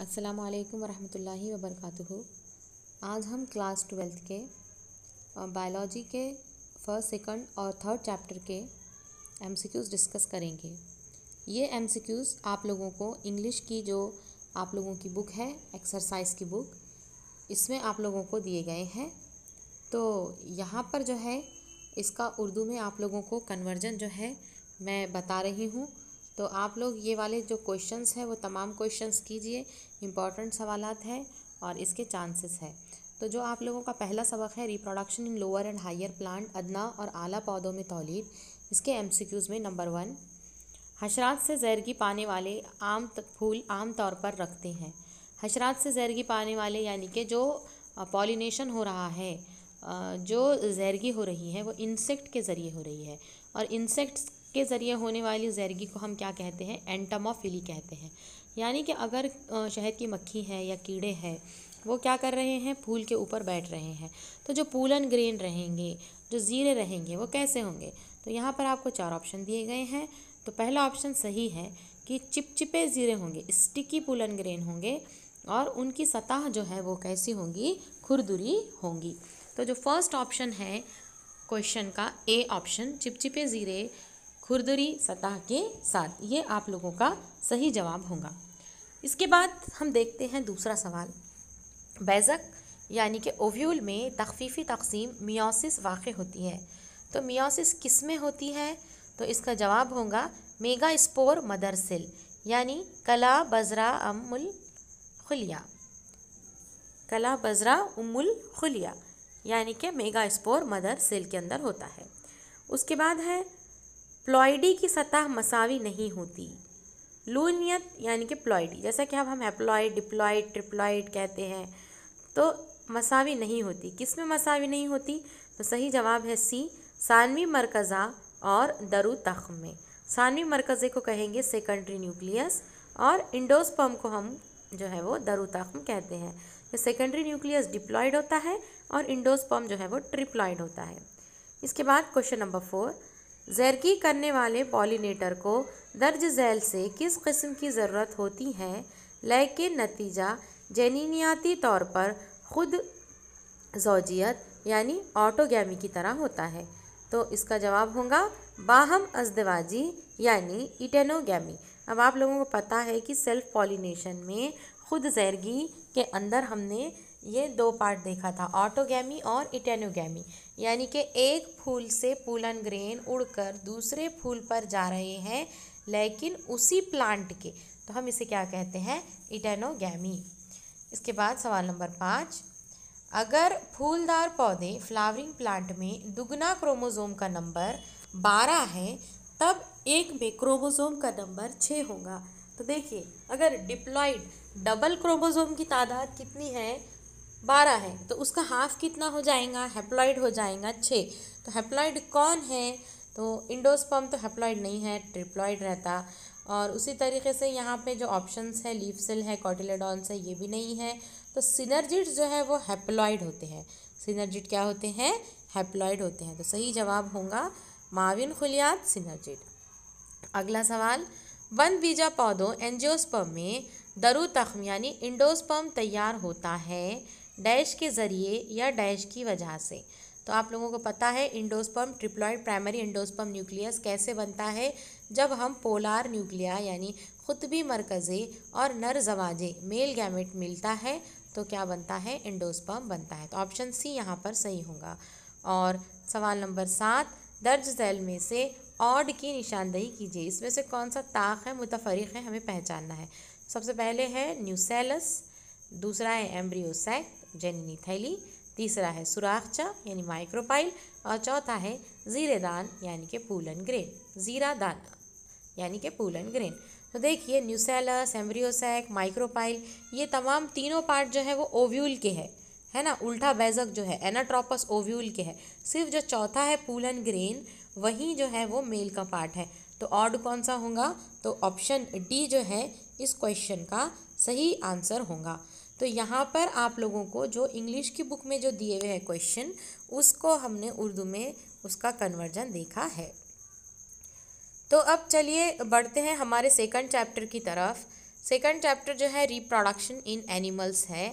अस्सलाम वालेकुम रहमतुल्लाहि वबरकातुहु आज हम क्लास ट्वेल्थ के बायोलॉजी के फर्स्ट सेकंड और थर्ड चैप्टर के एमसीक्यूज़ डिस्कस करेंगे ये एमसीक्यूज़ आप लोगों को इंग्लिश की जो आप लोगों की बुक है एक्सरसाइज की बुक इसमें आप लोगों को दिए गए हैं तो यहाँ पर जो है इसका उर्दू में आप लोगों को कन्वर्जन जो है मैं बता रही हूँ तो आप लोग ये वाले जो क्वेश्चंस हैं वो तमाम क्वेश्चंस कीजिए इंपॉर्टेंट सवाल हैं और इसके चांसेस हैं तो जो आप लोगों का पहला सबक है reproduction in lower and higher plant अदना और आला पौधों में तोलीद इसके क्यूज़ में नंबर वन हशरात से जहरगी पाने वाले आम फूल आम तौर पर रखते हैं हशरात से जहरगी पाने वाले यानी कि जो पॉलिनेशन हो रहा है जो जहरगी हो रही है वो इंसेक्ट के ज़रिए हो रही है और इंसेक्ट्स के ज़रिए होने वाली जैरगी को हम क्या कहते हैं एंटामोफिली कहते हैं यानी कि अगर शहद की मक्खी है या कीड़े हैं वो क्या कर रहे हैं फूल के ऊपर बैठ रहे हैं तो जो पूलन ग्रेन रहेंगे जो ज़ीरे रहेंगे वो कैसे होंगे तो यहाँ पर आपको चार ऑप्शन दिए गए हैं तो पहला ऑप्शन सही है कि चिपचिपे ज़ीरे होंगे स्टिकी पूलन ग्रेन होंगे और उनकी सतह जो है वो कैसी होंगी खुरदुरी होंगी तो जो फर्स्ट ऑप्शन है क्वेश्चन का ए ऑप्शन चिपचिपे ज़ीरे खुरदरी सतह के साथ ये आप लोगों का सही जवाब होगा इसके बाद हम देखते हैं दूसरा सवाल बैज़क यानी कि ओव्यूल में तखफीफी तकसीम मियोसिस वाक़ होती है तो मियोसिस किस में होती है तो इसका जवाब होगा मेगा स्पोर मदरसिल यानी कला बजरा अमुल खुलिया कला बजरा उमुल खुलिया यानी कि मेगा स्पोर मदर सेल के अंदर होता है उसके बाद है प्लॉइडी की सतह मसावी नहीं होती लूनियत यानी कि प्लॉइडी जैसा कि अब हम हैप्लॉइड डिप्लॉइड ट्रिप्लॉइड कहते हैं तो मसावी नहीं होती किस में मसावी नहीं होती तो सही जवाब है सी सानवी मरकज़ा और दरु तख में सानवी मरकज़े को कहेंगे सेकेंडरी न्यूक्लियस और इंडोसपम को हम जो है वो दरु तख कहते हैं तो सेकेंडरी न्यूक्लियस डिप्लॉयड होता है और इंडोसपम जो है वो ट्रिप्लॉयड होता है इसके बाद क्वेश्चन नंबर फोर जरकी करने वाले पॉलिनेटर को दर्ज झैल से किस किस्म की ज़रूरत होती है लेकिन के नतीजा जनीनियाती तौर पर खुद जोजियत यानी ऑटोगैमी की तरह होता है तो इसका जवाब होगा बाहम अजदवाजी यानी इटेनोगी अब आप लोगों को पता है कि सेल्फ पॉलिनेशन में खुद जैरगी के अंदर हमने ये दो पार्ट देखा था ऑटोगैमी और इटेनोगी यानी कि एक फूल से पुलन ग्रेन उड़कर दूसरे फूल पर जा रहे हैं लेकिन उसी प्लांट के तो हम इसे क्या कहते हैं इटेनोगैमी इसके बाद सवाल नंबर पाँच अगर फूलदार पौधे फ्लावरिंग प्लांट में दुगना क्रोमोज़ोम का नंबर बारह है तब एक में क्रोमोसोम का नंबर छः होगा तो देखिए अगर डिप्लॉइड डबल क्रोमोज़ोम की तादाद कितनी है बारह है तो उसका हाफ कितना हो जाएगा हेप्लॉइड हो जाएगा छः तो हेप्लॉइड कौन है तो इंडोस्पर्म तो हेप्लॉइड नहीं है ट्रिप्लॉइड रहता और उसी तरीके से यहाँ पे जो ऑप्शंस है लीफ सेल है कॉटिलेडॉन्स है ये भी नहीं है तो सिनर्जिट्स जो है वो हेप्लॉइड होते हैं सिनर्जिट क्या होते हैं हेप्लॉइड होते हैं तो सही जवाब होगा माविन खुलियात सिनर्जिट अगला सवाल वन बीजा पौधों एनजियोस्पम में दरु तखम यानी इंडोस्पम तैयार होता है डैश के ज़रिए या डैश की वजह से तो आप लोगों को पता है endosperm triploid primary endosperm nucleus कैसे बनता है जब हम पोलार न्यूक्लिया यानी खुतबी मरकज़े और नर जवाजे मेल गैमेट मिलता है तो क्या बनता है इंडोस्पर्म बनता है तो ऑप्शन सी यहाँ पर सही होगा और सवाल नंबर सात दर्ज जैल में से ऑड की निशानदेही कीजिए इसमें से कौन सा ताक है मुतफरक है हमें पहचानना है सबसे पहले है न्यूसेलस दूसरा है एम्ब्रियोसैक जननी थैली तीसरा है सुराखचा यानी माइक्रोपाइल और चौथा है जीरे दान यानी कि पूलन ग्रेन जीरा दान यानी कि पूलन ग्रेन तो देखिए न्यूसेलस एम्ब्रियोसैक माइक्रोपाइल ये तमाम तीनों पार्ट जो है वो ओव्यूल के है है ना उल्टा बैजक जो है एनाट्रोपस ओव्यूल के है सिर्फ जो चौथा है पूलन ग्रेन वही जो है वो मेल का पार्ट है तो ऑड कौन सा होगा तो ऑप्शन डी जो है इस क्वेश्चन का सही आंसर होगा तो यहाँ पर आप लोगों को जो इंग्लिश की बुक में जो दिए हुए हैं क्वेश्चन उसको हमने उर्दू में उसका कन्वर्जन देखा है तो अब चलिए बढ़ते हैं हमारे सेकंड चैप्टर की तरफ सेकंड चैप्टर जो है रिप्रोडक्शन इन एनिमल्स है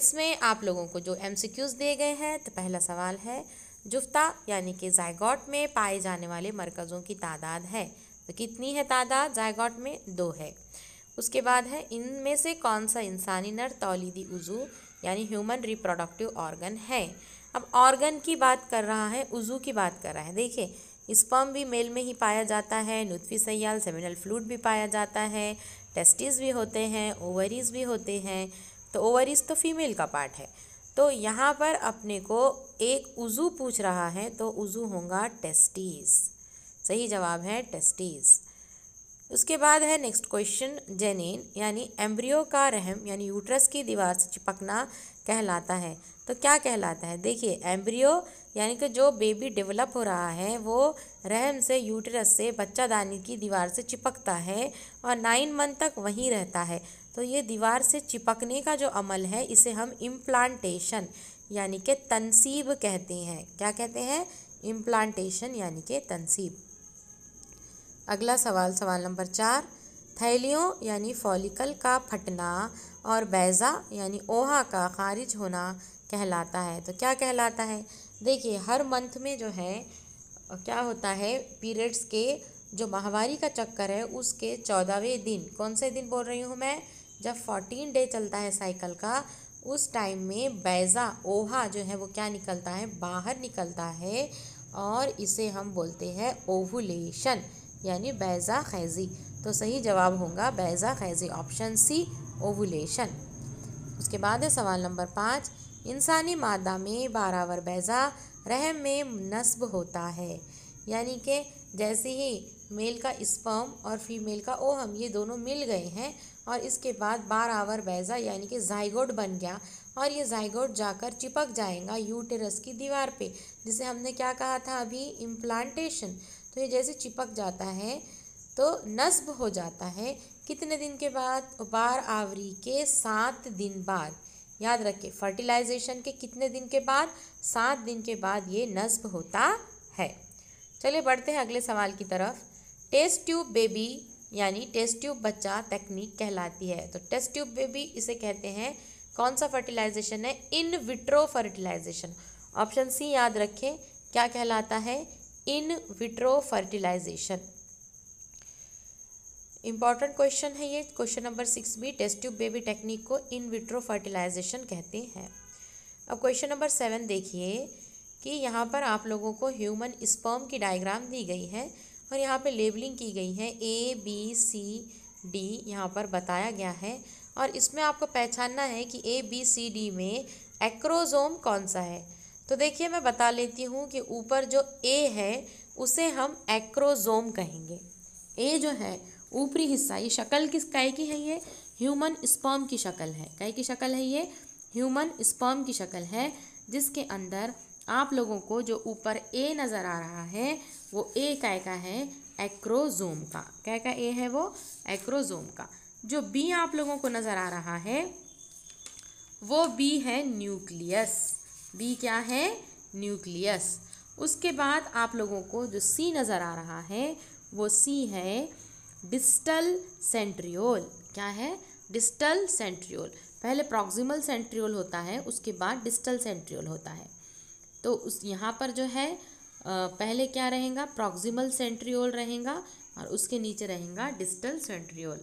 इसमें आप लोगों को जो एम दिए गए हैं तो पहला सवाल है जुफ्ता यानी कि जायगॉट में पाए जाने वाले मरकज़ों की तादाद है तो कितनी है तादाद जायगॉट में दो है उसके बाद है इनमें से कौन सा इंसानी नर तौलीदी उज़ू यानी ह्यूमन रिप्रोडक्टिव ऑर्गन है अब ऑर्गन की बात कर रहा है उज़ू की बात कर रहा है देखिए स्पर्म भी मेल में ही पाया जाता है नुतफी सयाल सेमिनल फ्लूड भी पाया जाता है टेस्टिस भी होते हैं ओवरीज भी होते हैं तो ओवरीज तो फीमेल का पार्ट है तो यहाँ पर अपने को एक उज़ू पूछ रहा है तो उज़ू होगा टेस्टीज़ सही जवाब है टेस्टीज़ उसके बाद है नेक्स्ट क्वेश्चन जेनेन यानी एम्ब्रियो का रहम यानी यूट्रस की दीवार से चिपकना कहलाता है तो क्या कहलाता है देखिए एम्ब्रियो यानी कि जो बेबी डेवलप हो रहा है वो रहम से यूटरस से बच्चा दानी की दीवार से चिपकता है और नाइन मंथ तक वहीं रहता है तो ये दीवार से चिपकने का जो अमल है इसे हम इम्प्लांटेशन यानी कि तनसीब कहते हैं क्या कहते हैं इम्प्लांटेशन यानी कि तनसीब अगला सवाल सवाल नंबर चार थैलियों यानी फॉलिकल का फटना और बैज़ा यानी ओहा का खारिज होना कहलाता है तो क्या कहलाता है देखिए हर मंथ में जो है क्या होता है पीरियड्स के जो माहवारी का चक्कर है उसके चौदहवें दिन कौन से दिन बोल रही हूँ मैं जब फोर्टीन डे चलता है साइकिल का उस टाइम में बैज़ा ओहा जो है वो क्या निकलता है बाहर निकलता है और इसे हम बोलते हैं ओवुलेशन यानी बैज़ा खैजी तो सही जवाब होगा बैज़ा खैजी ऑप्शन सी ओवुलेशन उसके बाद है सवाल नंबर पाँच इंसानी मादा में बारावर बैज़ा रहम में नस्ब होता है यानी कि जैसे ही मेल का स्पर्म और फीमेल का ओ हम ये दोनों मिल गए हैं और इसके बाद बार आवर बैज़ा यानी कि जाइगोड बन गया और ये जाइगोड जाकर चिपक जाएगा यूटेरस की दीवार पे जिसे हमने क्या कहा था अभी इम्प्लांटेशन तो ये जैसे चिपक जाता है तो नस्ब हो जाता है कितने दिन के बाद उबार आवरी के सात दिन बाद याद रखें फर्टिलाइजेशन के कितने दिन के बाद सात दिन के बाद ये नस्ब होता है चलिए बढ़ते हैं अगले सवाल की तरफ टेस्ट ट्यूब बेबी यानी टेस्ट ट्यूब बच्चा तकनीक कहलाती है तो टेस्ट ट्यूब बेबी इसे कहते हैं कौन सा फर्टिलाइजेशन है in vitro fertilisation option C याद रखें क्या कहलाता है in vitro fertilisation important question है ये क्वेश्चन नंबर सिक्स भी टेस्ट ट्यूब बेबी टेक्निक को इन विट्रो फर्टिलाइजेशन कहते हैं अब क्वेश्चन नंबर सेवन देखिए कि यहाँ पर आप लोगों को ह्यूमन स्पर्म की डायग्राम दी गई है और यहाँ पे लेबलिंग की गई है ए बी सी डी यहाँ पर बताया गया है और इसमें आपको पहचानना है कि ए बी सी डी में एक्रोजोम कौन सा है तो देखिए मैं बता लेती हूँ कि ऊपर जो ए है उसे हम एक्रोजोम कहेंगे ए जो है ऊपरी हिस्सा ये शक्ल किस काय की है ये ह्यूमन स्पर्म की शक्ल है काय की शक्ल है ये ह्यूमन स्पर्म की शक्ल है जिसके अंदर आप लोगों को जो ऊपर ए नज़र आ रहा है वो ए काय का है एक्रोजोम का काय का ए है वो एक्रोजोम का जो बी आप लोगों को नज़र आ रहा है वो बी है न्यूक्लियस बी क्या है न्यूक्लियस उसके बाद आप लोगों को जो सी नज़र आ रहा है वो सी है डिस्टल सेंट्रियोल क्या है डिस्टल सेंट्रियोल पहले प्रॉक्सिमल सेंट्रियोल होता है उसके बाद डिस्टल सेंट्रियोल होता है तो उस यहाँ पर जो है पहले क्या रहेगा प्रॉक्सिमल सेंट्रियोल रहेगा और उसके नीचे रहेगा डिस्टल सेंट्रियोल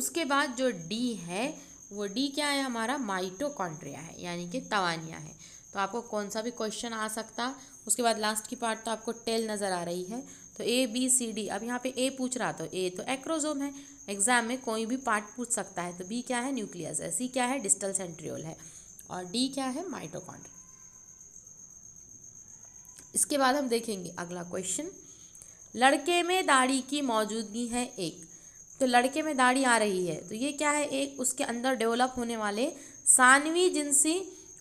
उसके बाद जो डी है वो डी क्या है हमारा माइटोकॉन्ड्रिया है यानी कि तवानिया है तो आपको कौन सा भी क्वेश्चन आ सकता उसके बाद लास्ट की पार्ट तो आपको टेल नज़र आ रही है तो ए बी सी डी अब यहाँ पे ए पूछ रहा तो ए तो एक्रोजोम है एग्जाम में कोई भी पार्ट पूछ सकता है तो बी क्या है न्यूक्लियस है सी क्या है डिस्टल सेंट्रियोल है और डी क्या है माइटोकॉन्ड इसके बाद हम देखेंगे अगला क्वेश्चन लड़के में दाढ़ी की मौजूदगी है एक तो लड़के में दाढ़ी आ रही है तो ये क्या है एक उसके अंदर डेवलप होने वाले सानवी जिनसी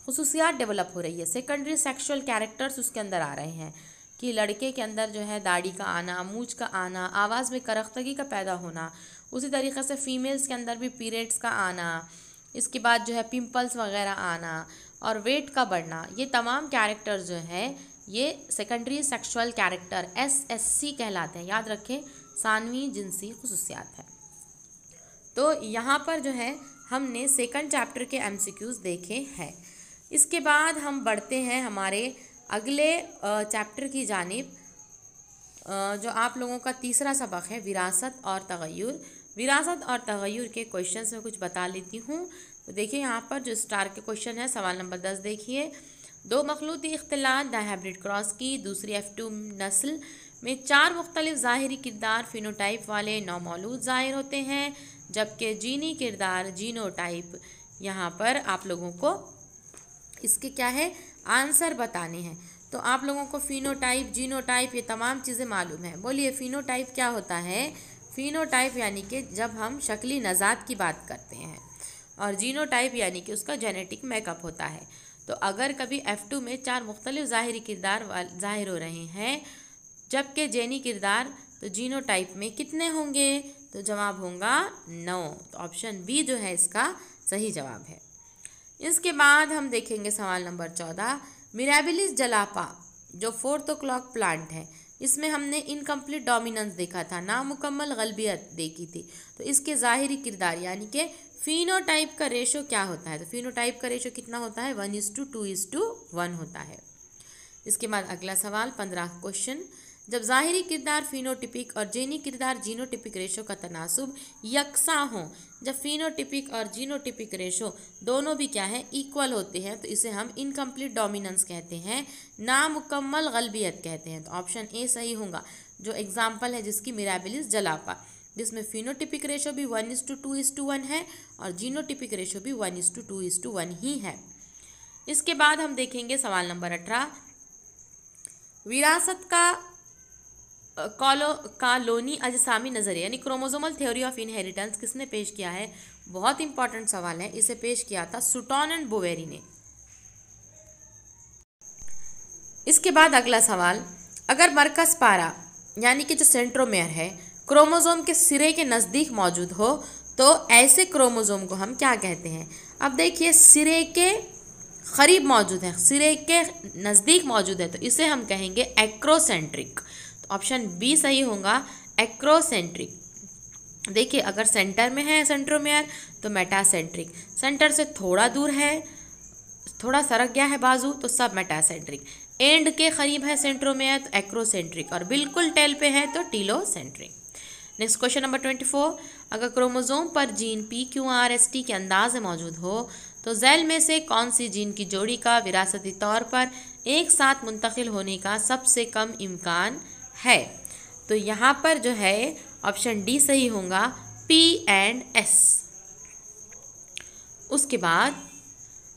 खसूसियात डेवलप हो रही है सेकेंडरी सेक्सुअल कैरेक्टर्स उसके अंदर आ रहे हैं कि लड़के के अंदर जो है दाढ़ी का आना मूछ का आना आवाज़ में करख्तगी का पैदा होना उसी तरीके से फ़ीमेल्स के अंदर भी पीरियड्स का आना इसके बाद जो है पिंपल्स वगैरह आना और वेट का बढ़ना ये तमाम कैरेक्टर्स जो हैं ये secondary sexual character S S C कहलाते हैं याद रखें सानवी जिनसी खसूसियात है तो यहाँ पर जो है हमने सेकंड चैप्टर के एमसीक्यूज़ देखे हैं इसके बाद हम बढ़ते हैं हमारे अगले चैप्टर की जानब जो आप लोगों का तीसरा सबक है विरासत और तगैर विरासत और तगैर के क्वेश्चन में कुछ बता लेती हूँ तो देखिए यहाँ पर जो स्टार के क्वेश्चन है सवाल नंबर दस देखिए दो मखलूती अख्तिलात द क्रॉस की दूसरी एफ टू नस्ल में चार मुख्तलिफ ज़ाहरी किरदार फिनोटाइप वाले नौमौलूद ज़ाहिर होते हैं जबकि जीनी किरदार जीनोटाइप यहाँ पर आप लोगों को इसके क्या है आंसर बताने हैं तो आप लोगों को फिनोटाइप जीनोटाइप ये तमाम चीज़ें मालूम है बोलिए फिनोटाइप क्या होता है फिनोटाइप यानी कि जब हम शक्ली नज़ात की बात करते हैं और जीनोटाइप यानी कि उसका जेनेटिक मेकअप होता है तो अगर कभी एफ़ टू में चार मुख्तलिफ ज़ाहरी किरदार जाहिर हो रहे हैं जबकि जैनी किरदार तो जीनो टाइप में कितने होंगे तो जवाब होगा नौ तो ऑप्शन बी जो है इसका सही जवाब है इसके बाद हम देखेंगे सवाल नंबर चौदह मिराबिलिस जलापा जो फोर्थ ओ क्लॉक प्लांट है इसमें हमने इनकम्प्लीट डोमिनेंस देखा था नामुकम्मल गलबियत देखी थी तो इसके ज़ाहरी किरदार यानी कि फिनोटाइप का रेशो क्या होता है तो फिनोटाइप का रेशो कितना होता है one is to two is to one होता है इसके बाद अगला सवाल पंद्रह क्वेश्चन जब ज़ाहरी किरदार फिनोटिपिक और जीनी किरदार जीनोटिपिक रेशो का तनासब यकसा हो जब फिनोटिपिक और जीनोटिपिक रेशो दोनों भी क्या है इक्वल होते हैं तो इसे हम इनकम्प्लीट डोमिनेंस कहते हैं नामुकम्मल गलबियत कहते हैं तो ऑप्शन ए सही होगा जो एग्ज़ाम्पल है जिसकी मिराबिलिस जलापा जिसमें फिनोटिपिक रेशो भी one is to two is to one है और जीनोटिपिक रेशो भी one is to two is to one ही है इसके बाद हम देखेंगे सवाल नंबर अठारह विरासत का कॉलो कॉलोनी अजसामी नज़रिया यानी क्रोमोजोमल थ्योरी ऑफ इनहेरिटेंस किसने पेश किया है बहुत इंपॉर्टेंट सवाल है इसे पेश किया था सुटोन एंड बोवेरी ने इसके बाद अगला सवाल अगर मरकस पारा यानी कि जो सेंट्रोमेयर है क्रोमोजोम के सिरे के नज़दीक मौजूद हो तो ऐसे क्रोमोजोम को हम क्या कहते हैं अब देखिए सिरे के करीब मौजूद है सिरे के नज़दीक मौजूद है तो इसे हम कहेंगे एक्रोसेंट्रिक ऑप्शन बी सही होगा एक्रोसेंट्रिक देखिए अगर सेंटर में है सेंट्रोमेयर तो मेटासेंट्रिक सेंटर से थोड़ा दूर है थोड़ा सरक गया है बाजू तो सब मेटासेंट्रिक एंड के करीब है सेंट्रोमेयर तो एक्रोसेंट्रिक और बिल्कुल टेल पे है तो telocentric next question number twenty four अगर क्रोमोजोम पर gene P Q R S T के अंदाज में मौजूद हो तो जेल में से कौन सी जीन की जोड़ी का विरासती तौर पर एक साथ मुंतकिल होने का सबसे कम इम्कान है तो यहाँ पर जो है ऑप्शन डी सही होगा पी एंड एस उसके बाद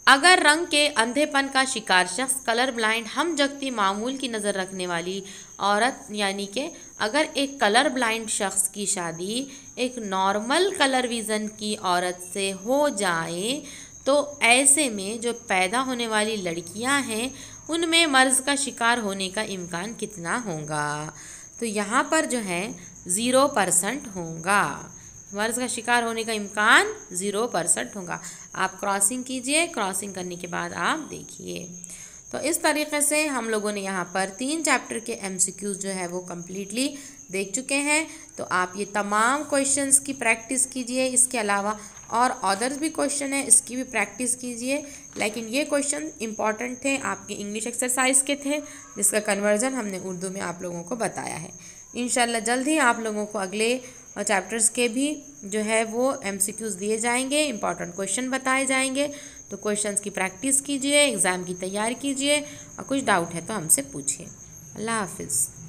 अगर रंग के अंधेपन का शिकार शख्स कलर ब्लाइंड हम जगती मामूल की नज़र रखने वाली औरत यानी कि अगर एक कलर ब्लाइंड शख्स की शादी एक नॉर्मल कलर विज़न की औरत से हो जाए तो ऐसे में जो पैदा होने वाली लड़कियां हैं उनमें मर्ज़ का शिकार होने का इम्कान कितना होगा तो यहाँ पर जो है ज़ीरो परसेंट होगा मर्ज़ का शिकार होने का इम्कान ज़ीरो परसेंट होगा आप क्रॉसिंग कीजिए क्रॉसिंग करने के बाद आप देखिए तो इस तरीके से हम लोगों ने यहाँ पर तीन चैप्टर के एम जो है वो कम्प्लीटली देख चुके हैं तो आप ये तमाम क्वेश्चंस की प्रैक्टिस कीजिए इसके अलावा और अदर्स भी क्वेश्चन है इसकी भी प्रैक्टिस कीजिए लेकिन ये क्वेश्चन इंपॉर्टेंट थे आपके इंग्लिश एक्सरसाइज के थे जिसका कन्वर्जन हमने उर्दू में आप लोगों को बताया है इन जल्द ही आप लोगों को अगले चैप्टर्स के भी जो है वो एम दिए जाएंगे इंपॉर्टेंट क्वेश्चन बताए जाएंगे तो क्वेश्चंस की प्रैक्टिस कीजिए एग्ज़ाम की तैयारी कीजिए और कुछ डाउट है तो हमसे पूछिए अल्लाह हाफिज़